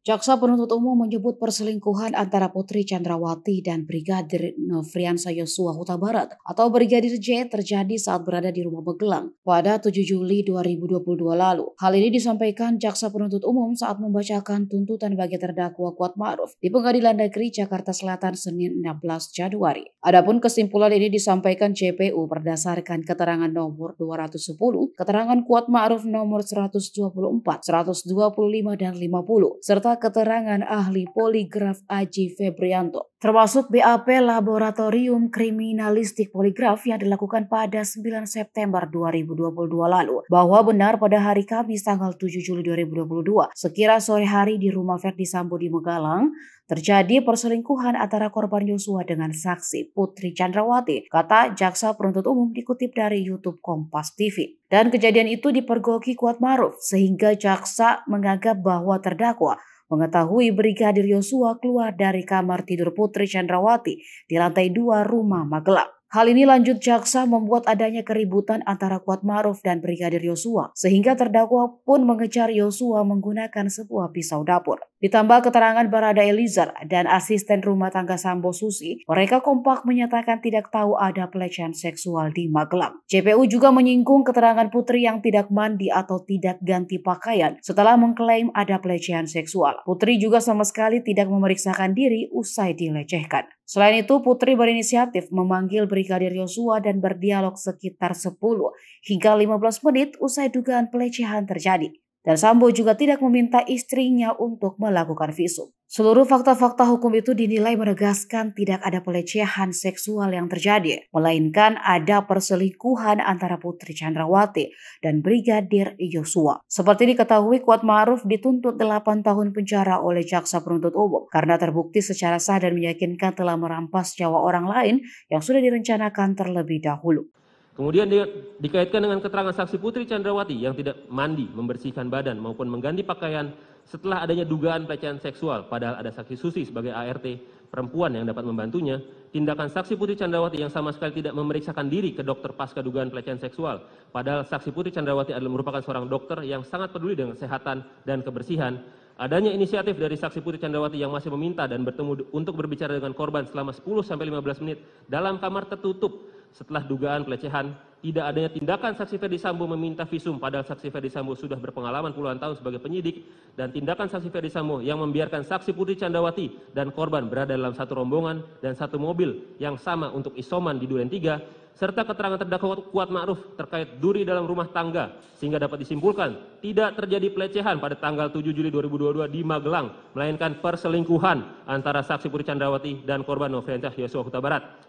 Jaksa penuntut umum menyebut perselingkuhan antara Putri Chandrawati dan Brigadir Nofriansa Yosua Huta Barat atau Brigadir J terjadi saat berada di rumah Begelang pada 7 Juli 2022 lalu. Hal ini disampaikan jaksa penuntut umum saat membacakan tuntutan bagi terdakwa Kuat Ma'ruf di Pengadilan Negeri Jakarta Selatan Senin 16 Januari. Adapun kesimpulan ini disampaikan JPU berdasarkan keterangan nomor 210, keterangan kuat ma'ruf nomor 124, 125 dan 50, serta keterangan ahli poligraf Aji Febrianto termasuk BAP Laboratorium Kriminalistik Poligraf yang dilakukan pada 9 September 2022 lalu, bahwa benar pada hari Kamis tanggal 7 Juli 2022, sekira sore hari di rumah Ferdi Sambo di Megalang, terjadi perselingkuhan antara korban Yosua dengan saksi Putri Chandrawati, kata Jaksa Penuntut Umum dikutip dari YouTube Kompas TV. Dan kejadian itu dipergoki Kuat Maruf, sehingga Jaksa menganggap bahwa terdakwa mengetahui Brigadir Yosua keluar dari kamar tidur Putri Chandrawati di lantai dua rumah Magelang. Hal ini lanjut jaksa membuat adanya keributan antara Kuat Maruf dan Brigadir Yosua, sehingga terdakwa pun mengejar Yosua menggunakan sebuah pisau dapur. Ditambah keterangan Barada Elizar dan asisten rumah tangga Sambo Susi, mereka kompak menyatakan tidak tahu ada pelecehan seksual di Magelang. JPU juga menyinggung keterangan Putri yang tidak mandi atau tidak ganti pakaian setelah mengklaim ada pelecehan seksual. Putri juga sama sekali tidak memeriksakan diri usai dilecehkan. Selain itu, Putri berinisiatif memanggil Brigadir Yosua dan berdialog sekitar 10 hingga 15 menit usai dugaan pelecehan terjadi. Dan Sambo juga tidak meminta istrinya untuk melakukan visum. Seluruh fakta-fakta hukum itu dinilai menegaskan tidak ada pelecehan seksual yang terjadi, melainkan ada perselingkuhan antara Putri Chandrawati dan Brigadir Yosua. Seperti diketahui, Kuat Ma'ruf dituntut 8 tahun penjara oleh jaksa penuntut umum karena terbukti secara sah dan meyakinkan telah merampas nyawa orang lain yang sudah direncanakan terlebih dahulu. Kemudian dia dikaitkan dengan keterangan saksi Putri Chandrawati yang tidak mandi, membersihkan badan maupun mengganti pakaian setelah adanya dugaan pelecehan seksual, padahal ada saksi Susi sebagai ART perempuan yang dapat membantunya, tindakan saksi Putri Chandrawati yang sama sekali tidak memeriksakan diri ke dokter pasca dugaan pelecehan seksual, padahal saksi Putri Chandrawati adalah merupakan seorang dokter yang sangat peduli dengan kesehatan dan kebersihan, Adanya inisiatif dari saksi Putri Chandrawati yang masih meminta dan bertemu untuk berbicara dengan korban selama 10 sampai 15 menit dalam kamar tertutup setelah dugaan pelecehan tidak adanya tindakan saksi Ferdi Sambo meminta visum padahal saksi Ferdi Sambo sudah berpengalaman puluhan tahun sebagai penyidik dan tindakan saksi Ferdi Sambo yang membiarkan saksi Putri Candrawati dan korban berada dalam satu rombongan dan satu mobil yang sama untuk isoman di Duren 3 serta keterangan terdakwa Kuat Ma'ruf terkait duri dalam rumah tangga sehingga dapat disimpulkan tidak terjadi pelecehan pada tanggal 7 Juli 2022 di Magelang melainkan perselingkuhan antara saksi Putri Candrawati dan korban Nofriansyah Yosua Huta Barat.